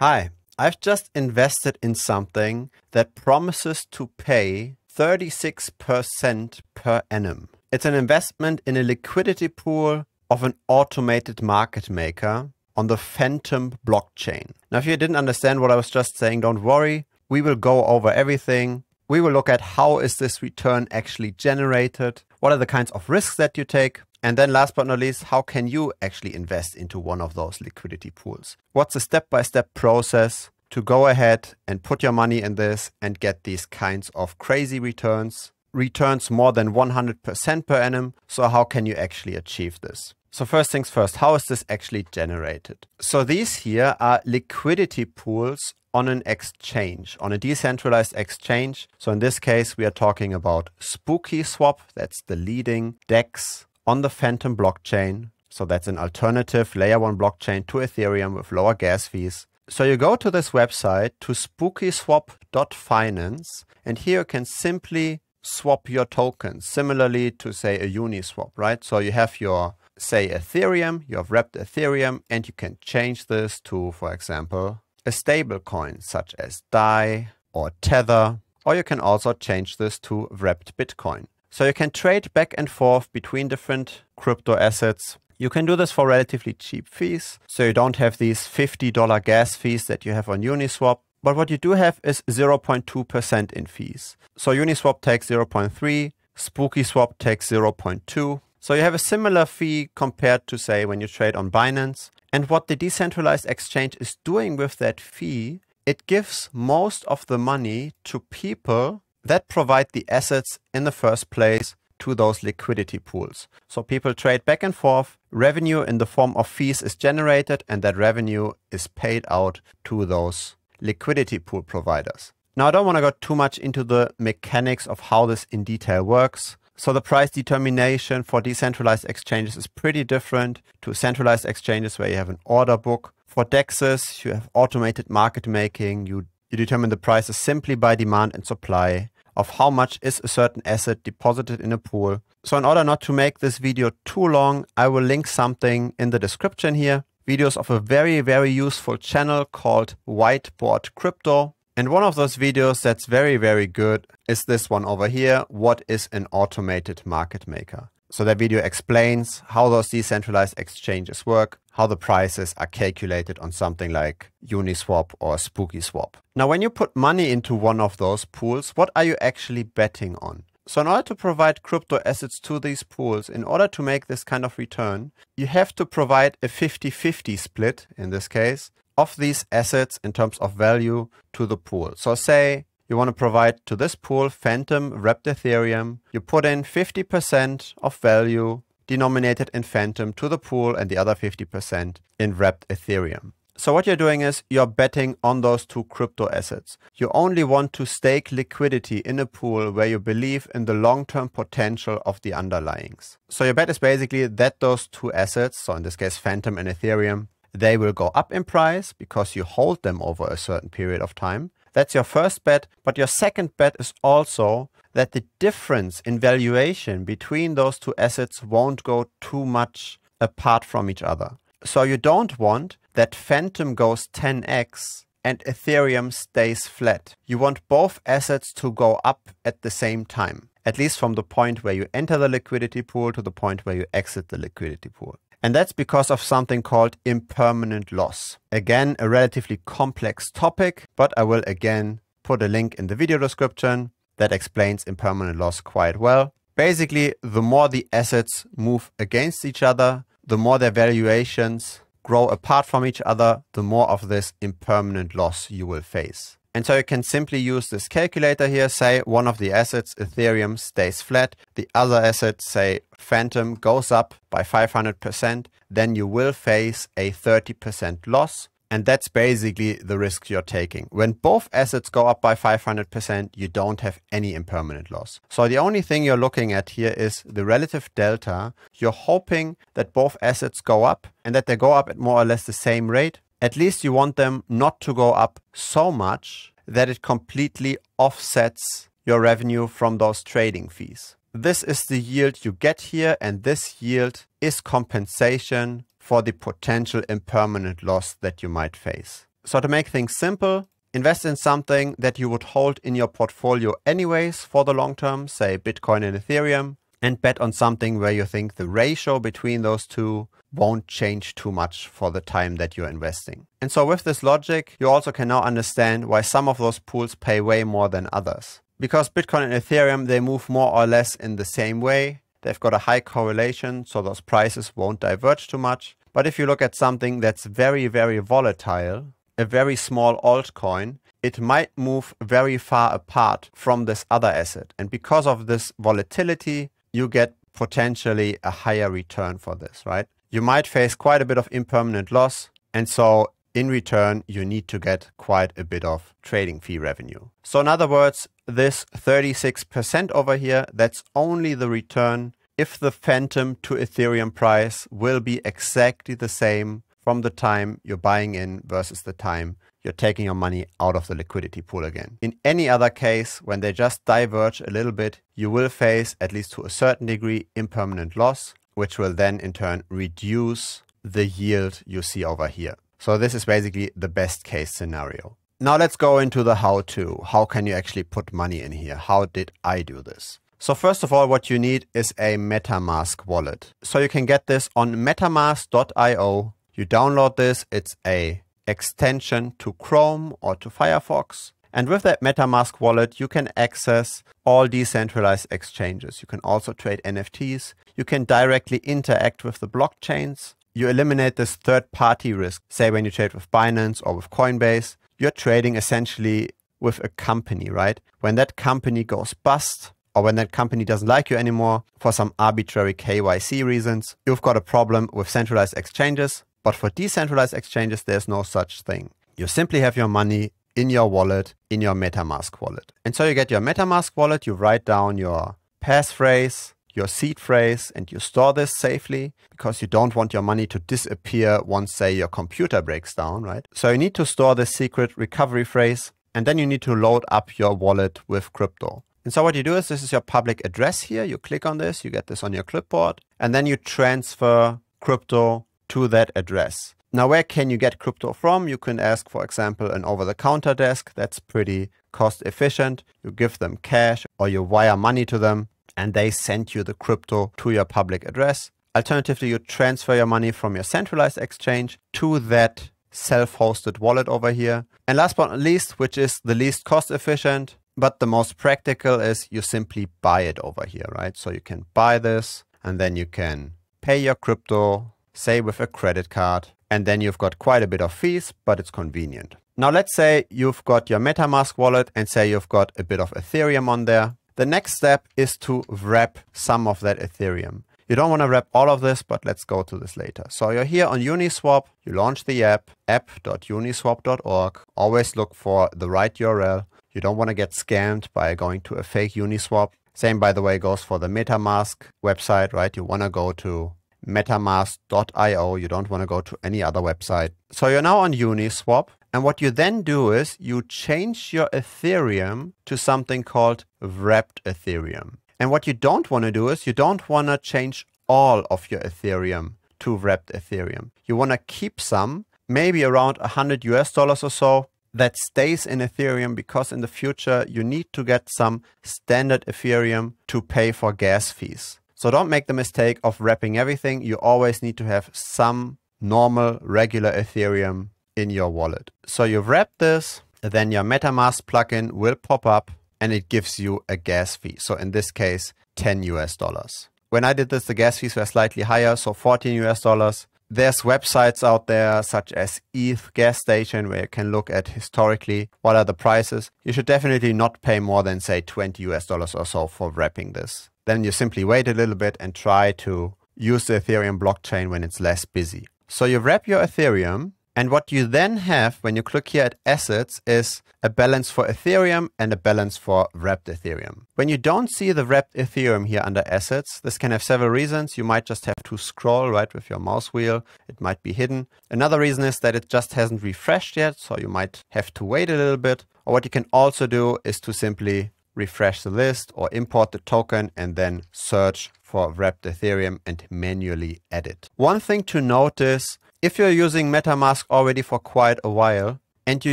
Hi, I've just invested in something that promises to pay 36% per annum. It's an investment in a liquidity pool of an automated market maker on the Phantom blockchain. Now, if you didn't understand what I was just saying, don't worry. We will go over everything. We will look at how is this return actually generated? What are the kinds of risks that you take? And then last but not least, how can you actually invest into one of those liquidity pools? What's the step by step process to go ahead and put your money in this and get these kinds of crazy returns? Returns more than 100% per annum. So, how can you actually achieve this? So, first things first, how is this actually generated? So, these here are liquidity pools on an exchange, on a decentralized exchange. So, in this case, we are talking about Spooky Swap, that's the leading DEX on the Phantom blockchain. So that's an alternative layer one blockchain to Ethereum with lower gas fees. So you go to this website to spookyswap.finance and here you can simply swap your tokens similarly to say a Uniswap, right? So you have your say Ethereum, you have wrapped Ethereum and you can change this to for example a stable coin such as DAI or Tether or you can also change this to wrapped Bitcoin. So you can trade back and forth between different crypto assets. You can do this for relatively cheap fees. So you don't have these $50 gas fees that you have on Uniswap. But what you do have is 0.2% in fees. So Uniswap takes 0.3, Spooky Swap takes 0.2. So you have a similar fee compared to say when you trade on Binance. And what the decentralized exchange is doing with that fee, it gives most of the money to people that provide the assets in the first place to those liquidity pools. So people trade back and forth, revenue in the form of fees is generated, and that revenue is paid out to those liquidity pool providers. Now, I don't want to go too much into the mechanics of how this in detail works. So the price determination for decentralized exchanges is pretty different to centralized exchanges where you have an order book. For DEXs, you have automated market making. You, you determine the prices simply by demand and supply of how much is a certain asset deposited in a pool. So in order not to make this video too long, I will link something in the description here. Videos of a very, very useful channel called Whiteboard Crypto. And one of those videos that's very, very good is this one over here. What is an automated market maker? So that video explains how those decentralized exchanges work how the prices are calculated on something like Uniswap or Spooky Swap. Now, when you put money into one of those pools, what are you actually betting on? So, in order to provide crypto assets to these pools, in order to make this kind of return, you have to provide a 50 50 split, in this case, of these assets in terms of value to the pool. So, say you want to provide to this pool Phantom Wrapped Ethereum, you put in 50% of value denominated in Phantom to the pool and the other 50% in wrapped Ethereum. So what you're doing is you're betting on those two crypto assets. You only want to stake liquidity in a pool where you believe in the long-term potential of the underlyings. So your bet is basically that those two assets, so in this case Phantom and Ethereum, they will go up in price because you hold them over a certain period of time. That's your first bet, but your second bet is also that the difference in valuation between those two assets won't go too much apart from each other. So you don't want that Phantom goes 10x and Ethereum stays flat. You want both assets to go up at the same time, at least from the point where you enter the liquidity pool to the point where you exit the liquidity pool. And that's because of something called impermanent loss. Again, a relatively complex topic, but I will again put a link in the video description that explains impermanent loss quite well. Basically, the more the assets move against each other, the more their valuations grow apart from each other, the more of this impermanent loss you will face. And so you can simply use this calculator here, say one of the assets, Ethereum, stays flat, the other asset, say Phantom, goes up by 500%, then you will face a 30% loss. And that's basically the risk you're taking. When both assets go up by 500%, you don't have any impermanent loss. So the only thing you're looking at here is the relative delta. You're hoping that both assets go up and that they go up at more or less the same rate. At least you want them not to go up so much that it completely offsets your revenue from those trading fees. This is the yield you get here, and this yield is compensation for the potential impermanent loss that you might face. So to make things simple, invest in something that you would hold in your portfolio anyways for the long term, say Bitcoin and Ethereum, and bet on something where you think the ratio between those two won't change too much for the time that you're investing. And so with this logic, you also can now understand why some of those pools pay way more than others. Because Bitcoin and Ethereum, they move more or less in the same way. They've got a high correlation, so those prices won't diverge too much. But if you look at something that's very, very volatile, a very small altcoin, it might move very far apart from this other asset. And because of this volatility, you get potentially a higher return for this, right? You might face quite a bit of impermanent loss. And so in return, you need to get quite a bit of trading fee revenue. So, in other words, this 36% over here, that's only the return if the Phantom to Ethereum price will be exactly the same from the time you're buying in versus the time you're taking your money out of the liquidity pool again. In any other case, when they just diverge a little bit, you will face, at least to a certain degree, impermanent loss, which will then in turn reduce the yield you see over here. So this is basically the best case scenario. Now let's go into the how to. How can you actually put money in here? How did I do this? So first of all, what you need is a MetaMask wallet. So you can get this on metamask.io. You download this. It's a extension to Chrome or to Firefox. And with that MetaMask wallet, you can access all decentralized exchanges. You can also trade NFTs. You can directly interact with the blockchains. You eliminate this third party risk. Say when you trade with Binance or with Coinbase, you're trading essentially with a company, right? When that company goes bust, or when that company doesn't like you anymore for some arbitrary KYC reasons, you've got a problem with centralized exchanges. But for decentralized exchanges, there's no such thing. You simply have your money in your wallet, in your MetaMask wallet. And so you get your MetaMask wallet, you write down your passphrase, your seed phrase, and you store this safely because you don't want your money to disappear once, say, your computer breaks down, right? So you need to store this secret recovery phrase, and then you need to load up your wallet with crypto. And so what you do is this is your public address here. You click on this, you get this on your clipboard, and then you transfer crypto to that address. Now, where can you get crypto from? You can ask, for example, an over the counter desk. That's pretty cost efficient. You give them cash or you wire money to them and they send you the crypto to your public address. Alternatively, you transfer your money from your centralized exchange to that self hosted wallet over here. And last but not least, which is the least cost efficient, but the most practical is you simply buy it over here, right? So you can buy this and then you can pay your crypto, say with a credit card, and then you've got quite a bit of fees, but it's convenient. Now let's say you've got your MetaMask wallet and say you've got a bit of Ethereum on there. The next step is to wrap some of that Ethereum. You don't want to wrap all of this, but let's go to this later. So you're here on Uniswap, you launch the app, app.uniswap.org. Always look for the right URL. You don't want to get scammed by going to a fake Uniswap. Same, by the way, goes for the MetaMask website, right? You want to go to metamask.io. You don't want to go to any other website. So you're now on Uniswap. And what you then do is you change your Ethereum to something called wrapped Ethereum. And what you don't want to do is you don't want to change all of your Ethereum to wrapped Ethereum. You want to keep some, maybe around 100 US dollars or so, that stays in Ethereum because in the future you need to get some standard Ethereum to pay for gas fees. So don't make the mistake of wrapping everything. You always need to have some normal, regular Ethereum in your wallet. So you've wrapped this, then your MetaMask plugin will pop up and it gives you a gas fee. So in this case, 10 US dollars. When I did this, the gas fees were slightly higher, so 14 US dollars there's websites out there such as ETH gas station where you can look at historically what are the prices. You should definitely not pay more than say 20 US dollars or so for wrapping this. Then you simply wait a little bit and try to use the Ethereum blockchain when it's less busy. So you wrap your Ethereum and what you then have when you click here at assets is a balance for Ethereum and a balance for wrapped Ethereum. When you don't see the wrapped Ethereum here under assets, this can have several reasons. You might just have to scroll right with your mouse wheel. It might be hidden. Another reason is that it just hasn't refreshed yet. So you might have to wait a little bit. Or what you can also do is to simply refresh the list or import the token and then search for wrapped Ethereum and manually edit. One thing to notice if you're using MetaMask already for quite a while and you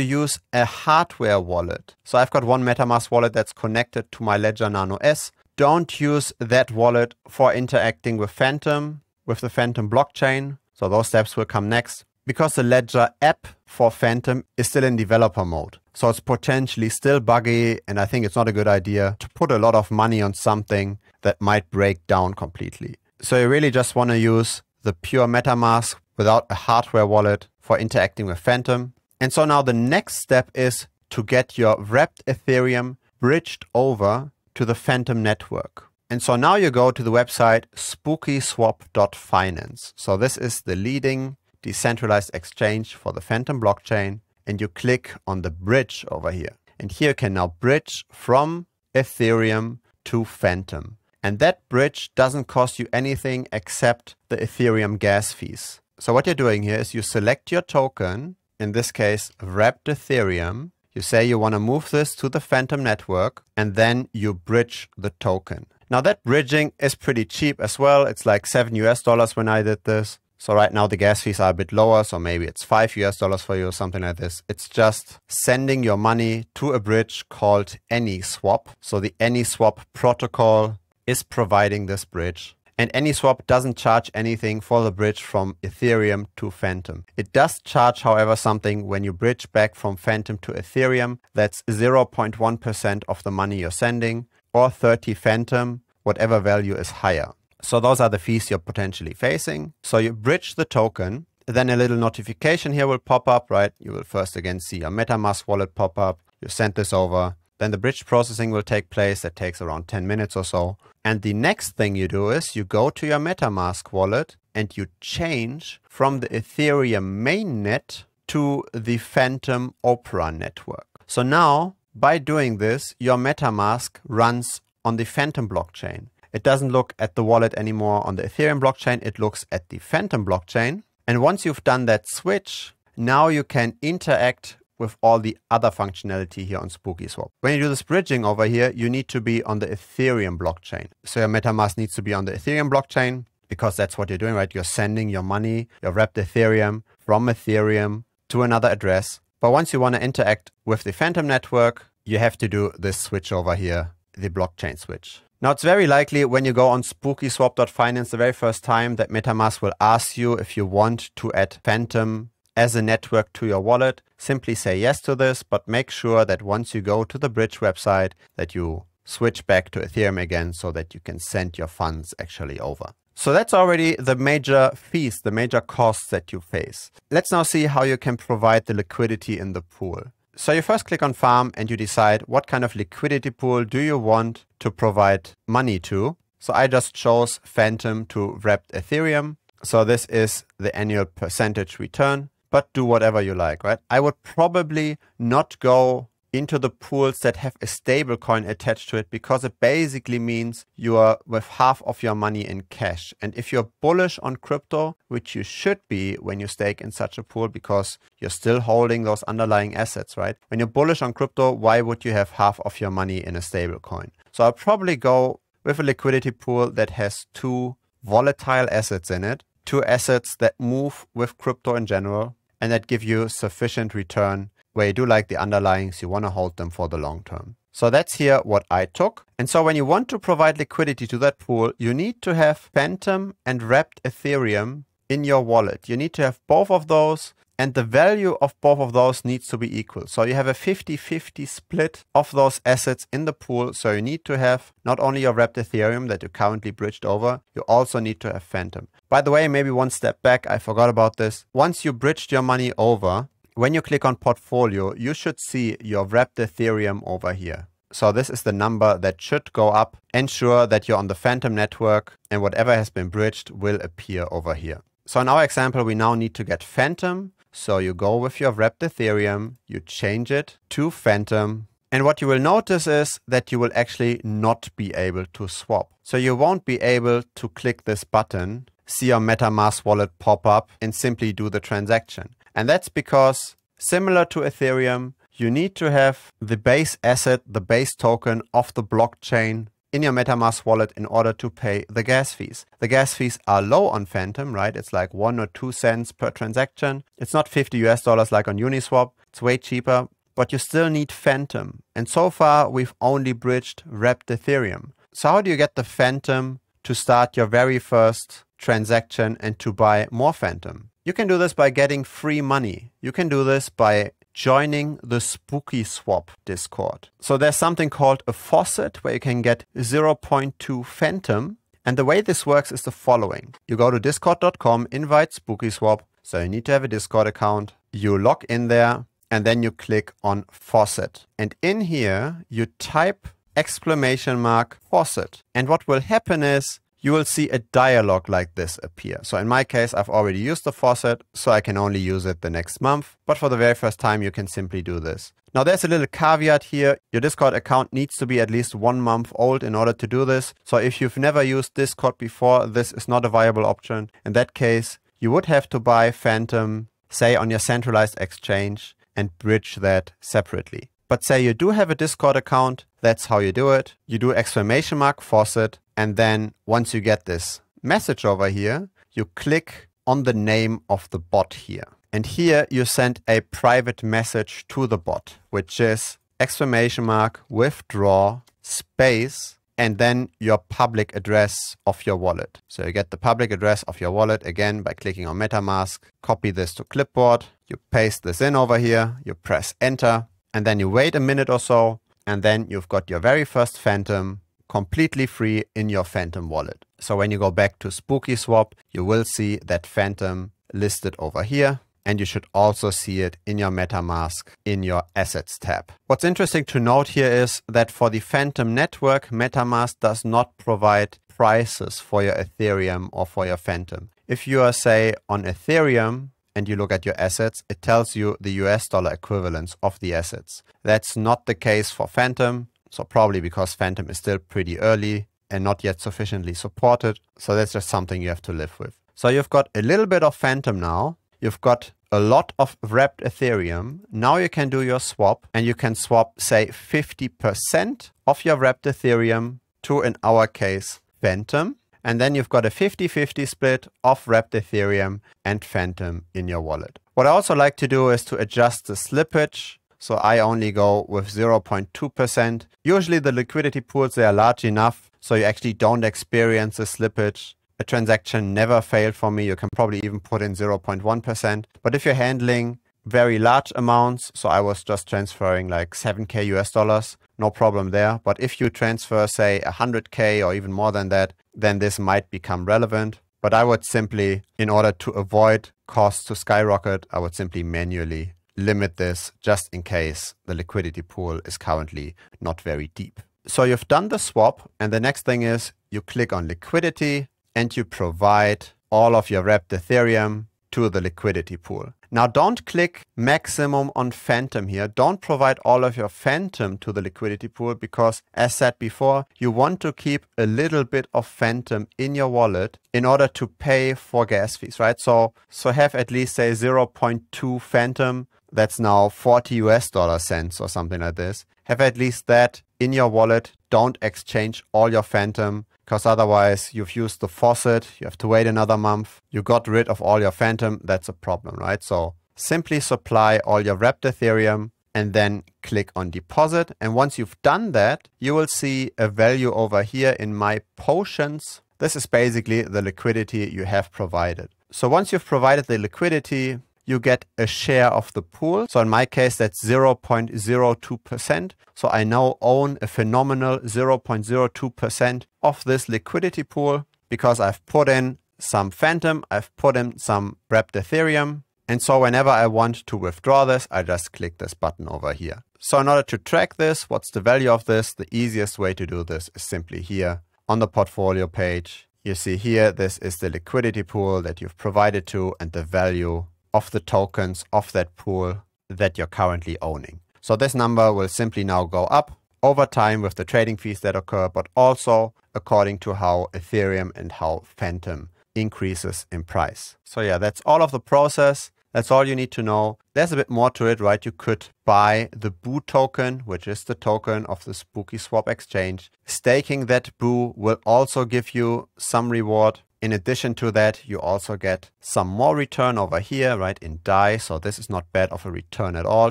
use a hardware wallet, so I've got one MetaMask wallet that's connected to my Ledger Nano S, don't use that wallet for interacting with Phantom, with the Phantom blockchain. So those steps will come next because the Ledger app for Phantom is still in developer mode. So it's potentially still buggy, and I think it's not a good idea to put a lot of money on something that might break down completely. So you really just want to use the pure MetaMask without a hardware wallet for interacting with Phantom. And so now the next step is to get your wrapped Ethereum bridged over to the Phantom network. And so now you go to the website spookyswap.finance. So this is the leading decentralized exchange for the Phantom blockchain. And you click on the bridge over here. And here you can now bridge from Ethereum to Phantom. And that bridge doesn't cost you anything except the Ethereum gas fees. So what you're doing here is you select your token, in this case, wrapped Ethereum. You say you want to move this to the Phantom network, and then you bridge the token. Now that bridging is pretty cheap as well. It's like seven US dollars when I did this. So right now the gas fees are a bit lower, so maybe it's five US dollars for you or something like this. It's just sending your money to a bridge called AnySwap. So the AnySwap protocol is providing this bridge and AnySwap doesn't charge anything for the bridge from Ethereum to Phantom. It does charge, however, something when you bridge back from Phantom to Ethereum. That's 0.1% of the money you're sending or 30 Phantom, whatever value is higher. So those are the fees you're potentially facing. So you bridge the token, then a little notification here will pop up, right? You will first again see your MetaMask wallet pop up. You send this over. Then the bridge processing will take place. That takes around 10 minutes or so. And the next thing you do is you go to your MetaMask wallet and you change from the Ethereum mainnet to the Phantom Opera network. So now, by doing this, your MetaMask runs on the Phantom blockchain. It doesn't look at the wallet anymore on the Ethereum blockchain, it looks at the Phantom blockchain. And once you've done that switch, now you can interact with all the other functionality here on Spooky Swap. When you do this bridging over here, you need to be on the Ethereum blockchain. So your MetaMask needs to be on the Ethereum blockchain because that's what you're doing, right? You're sending your money, your wrapped Ethereum from Ethereum to another address. But once you want to interact with the Phantom network, you have to do this switch over here, the blockchain switch. Now, it's very likely when you go on spookyswap.finance the very first time that MetaMask will ask you if you want to add Phantom as a network to your wallet. Simply say yes to this, but make sure that once you go to the bridge website that you switch back to Ethereum again so that you can send your funds actually over. So that's already the major fees, the major costs that you face. Let's now see how you can provide the liquidity in the pool. So you first click on farm and you decide what kind of liquidity pool do you want to provide money to. So I just chose Phantom to wrapped Ethereum. So this is the annual percentage return but do whatever you like, right? I would probably not go into the pools that have a stable coin attached to it because it basically means you are with half of your money in cash. And if you're bullish on crypto, which you should be when you stake in such a pool because you're still holding those underlying assets, right? When you're bullish on crypto, why would you have half of your money in a stable coin? So I'll probably go with a liquidity pool that has two volatile assets in it to assets that move with crypto in general and that give you sufficient return where you do like the underlyings, you want to hold them for the long term. So that's here what I took. And so when you want to provide liquidity to that pool, you need to have Phantom and wrapped Ethereum in your wallet. You need to have both of those and the value of both of those needs to be equal. So you have a 50-50 split of those assets in the pool. So you need to have not only your wrapped Ethereum that you currently bridged over, you also need to have Phantom. By the way, maybe one step back, I forgot about this. Once you bridged your money over, when you click on portfolio, you should see your wrapped Ethereum over here. So this is the number that should go up. Ensure that you're on the Phantom network and whatever has been bridged will appear over here. So in our example, we now need to get Phantom so you go with your wrapped Ethereum, you change it to Phantom, and what you will notice is that you will actually not be able to swap. So you won't be able to click this button, see your MetaMask wallet pop up and simply do the transaction. And that's because similar to Ethereum, you need to have the base asset, the base token of the blockchain in your MetaMask wallet in order to pay the gas fees. The gas fees are low on Phantom, right? It's like one or two cents per transaction. It's not 50 US dollars like on Uniswap. It's way cheaper, but you still need Phantom. And so far, we've only bridged wrapped Ethereum. So how do you get the Phantom to start your very first transaction and to buy more Phantom? You can do this by getting free money. You can do this by joining the Spooky Swap Discord. So there's something called a faucet where you can get 0.2 Phantom. And the way this works is the following. You go to discord.com, invite Spooky Swap. So you need to have a Discord account. You log in there and then you click on faucet. And in here, you type exclamation mark faucet. And what will happen is you will see a dialog like this appear. So in my case, I've already used the faucet, so I can only use it the next month. But for the very first time, you can simply do this. Now there's a little caveat here. Your Discord account needs to be at least one month old in order to do this. So if you've never used Discord before, this is not a viable option. In that case, you would have to buy Phantom, say on your centralized exchange and bridge that separately. But say you do have a Discord account, that's how you do it. You do exclamation mark faucet, and then once you get this message over here, you click on the name of the bot here. And here you send a private message to the bot, which is exclamation mark withdraw space and then your public address of your wallet. So you get the public address of your wallet again by clicking on MetaMask, copy this to clipboard, you paste this in over here, you press enter, and then you wait a minute or so, and then you've got your very first Phantom completely free in your Phantom wallet. So when you go back to Spooky Swap, you will see that Phantom listed over here. And you should also see it in your MetaMask in your Assets tab. What's interesting to note here is that for the Phantom network, MetaMask does not provide prices for your Ethereum or for your Phantom. If you are, say, on Ethereum, and you look at your assets, it tells you the US dollar equivalents of the assets. That's not the case for Phantom. So probably because Phantom is still pretty early and not yet sufficiently supported. So that's just something you have to live with. So you've got a little bit of Phantom now. You've got a lot of wrapped Ethereum. Now you can do your swap and you can swap, say, 50% of your wrapped Ethereum to, in our case, Phantom. And then you've got a 50 50 split of wrapped Ethereum and Phantom in your wallet. What I also like to do is to adjust the slippage. So I only go with 0.2%. Usually the liquidity pools, they are large enough. So you actually don't experience a slippage. A transaction never failed for me. You can probably even put in 0.1%. But if you're handling very large amounts. So I was just transferring like 7K US dollars. No problem there. But if you transfer, say, 100K or even more than that, then this might become relevant. But I would simply, in order to avoid costs to skyrocket, I would simply manually limit this just in case the liquidity pool is currently not very deep. So you've done the swap, and the next thing is you click on liquidity and you provide all of your wrapped Ethereum to the liquidity pool. Now don't click maximum on phantom here. Don't provide all of your phantom to the liquidity pool because as said before, you want to keep a little bit of phantom in your wallet in order to pay for gas fees, right? So, so have at least say 0.2 phantom. That's now 40 US dollar cents or something like this. Have at least that in your wallet. Don't exchange all your phantom because otherwise you've used the faucet, you have to wait another month, you got rid of all your phantom, that's a problem, right? So simply supply all your wrapped Ethereum and then click on deposit. And once you've done that, you will see a value over here in my potions. This is basically the liquidity you have provided. So once you've provided the liquidity, you get a share of the pool. So in my case, that's 0.02%. So I now own a phenomenal 0.02% of this liquidity pool because I've put in some Phantom, I've put in some wrapped Ethereum. And so whenever I want to withdraw this, I just click this button over here. So in order to track this, what's the value of this? The easiest way to do this is simply here on the portfolio page. You see here, this is the liquidity pool that you've provided to and the value of the tokens of that pool that you're currently owning. So this number will simply now go up over time with the trading fees that occur, but also according to how Ethereum and how Phantom increases in price. So yeah, that's all of the process. That's all you need to know. There's a bit more to it, right? You could buy the BOO token, which is the token of the Spooky Swap exchange. Staking that BOO will also give you some reward. In addition to that, you also get some more return over here, right, in DAI. So this is not bad of a return at all.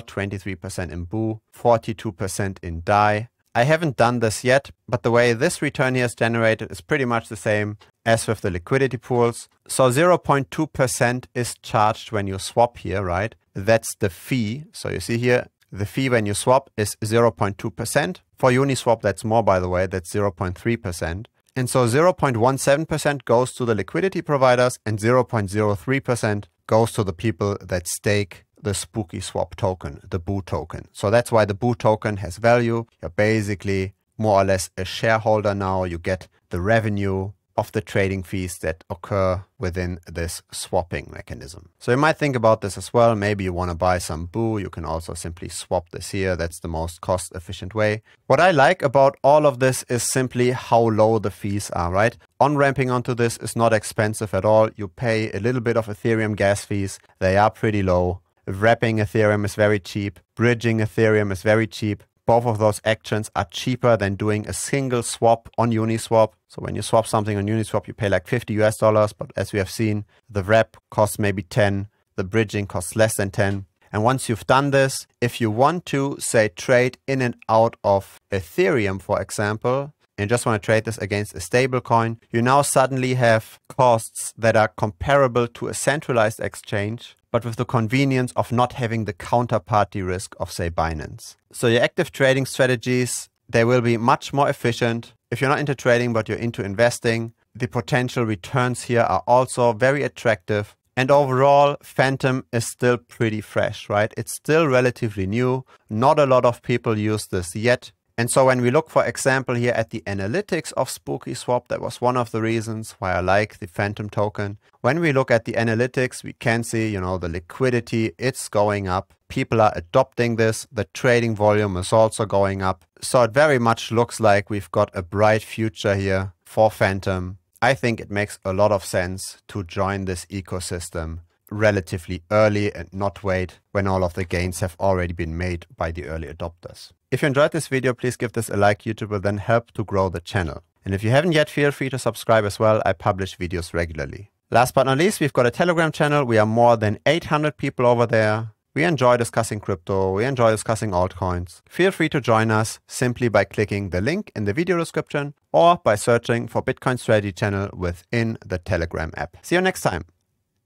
23% in BOO, 42% in DAI. I haven't done this yet, but the way this return here is generated is pretty much the same as with the liquidity pools. So 0.2% is charged when you swap here, right? That's the fee. So you see here, the fee when you swap is 0.2%. For Uniswap, that's more, by the way, that's 0.3%. And so 0.17% goes to the liquidity providers and 0.03% goes to the people that stake the spooky swap token, the BOO token. So that's why the BOO token has value. You're basically more or less a shareholder now. You get the revenue of the trading fees that occur within this swapping mechanism. So you might think about this as well. Maybe you want to buy some boo. You can also simply swap this here. That's the most cost efficient way. What I like about all of this is simply how low the fees are, right? On-ramping onto this is not expensive at all. You pay a little bit of Ethereum gas fees. They are pretty low. Wrapping Ethereum is very cheap. Bridging Ethereum is very cheap both of those actions are cheaper than doing a single swap on Uniswap. So when you swap something on Uniswap, you pay like 50 US dollars. But as we have seen, the wrap costs maybe 10, the bridging costs less than 10. And once you've done this, if you want to, say, trade in and out of Ethereum, for example, and just want to trade this against a stablecoin, you now suddenly have costs that are comparable to a centralized exchange, but with the convenience of not having the counterparty risk of, say, Binance. So your active trading strategies, they will be much more efficient. If you're not into trading, but you're into investing, the potential returns here are also very attractive. And overall, Phantom is still pretty fresh, right? It's still relatively new. Not a lot of people use this yet. And so when we look, for example, here at the analytics of Spooky Swap, that was one of the reasons why I like the Phantom token. When we look at the analytics, we can see, you know, the liquidity, it's going up. People are adopting this. The trading volume is also going up. So it very much looks like we've got a bright future here for Phantom. I think it makes a lot of sense to join this ecosystem relatively early and not wait when all of the gains have already been made by the early adopters. If you enjoyed this video, please give this a like. YouTube will then help to grow the channel. And if you haven't yet, feel free to subscribe as well. I publish videos regularly. Last but not least, we've got a Telegram channel. We are more than 800 people over there. We enjoy discussing crypto. We enjoy discussing altcoins. Feel free to join us simply by clicking the link in the video description or by searching for Bitcoin Strategy channel within the Telegram app. See you next time.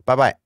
Bye bye.